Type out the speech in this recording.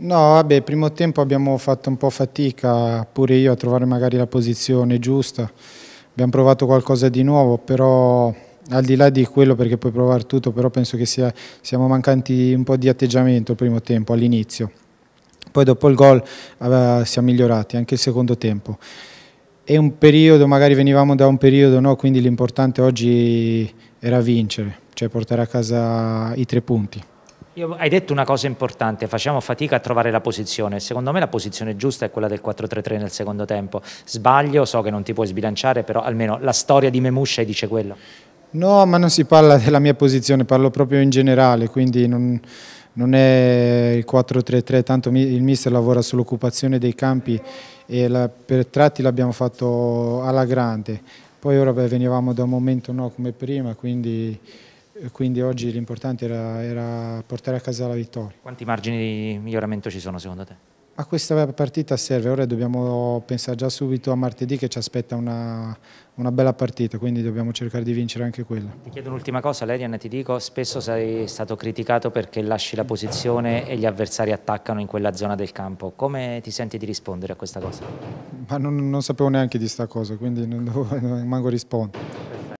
No, vabbè, primo tempo abbiamo fatto un po' fatica, pure io, a trovare magari la posizione giusta. Abbiamo provato qualcosa di nuovo, però al di là di quello, perché puoi provare tutto, però penso che sia, siamo mancanti un po' di atteggiamento il primo tempo, all'inizio. Poi dopo il gol eh, siamo migliorati, anche il secondo tempo. E un periodo, magari venivamo da un periodo, no? quindi l'importante oggi era vincere, cioè portare a casa i tre punti. Io, hai detto una cosa importante, facciamo fatica a trovare la posizione. Secondo me la posizione giusta è quella del 4-3-3 nel secondo tempo. Sbaglio, so che non ti puoi sbilanciare, però almeno la storia di Memuscia dice quello. No, ma non si parla della mia posizione, parlo proprio in generale, quindi non, non è il 4-3-3, tanto il mister lavora sull'occupazione dei campi e la, per tratti l'abbiamo fatto alla grande. Poi ora venivamo da un momento no, come prima, quindi eh, quindi oggi l'importante era, era, portare a casa la vittoria. Quanti margini di miglioramento ci sono secondo te? A questa partita serve, ora dobbiamo pensare già subito a martedì che ci aspetta una, una bella partita, quindi dobbiamo cercare di vincere anche quella. Ti chiedo un'ultima cosa, Lerian, ti dico, spesso sei stato criticato perché lasci la posizione e gli avversari attaccano in quella zona del campo, come ti senti di rispondere a questa cosa? Ma non, non sapevo neanche di questa cosa, quindi non, devo, non manco rispondere.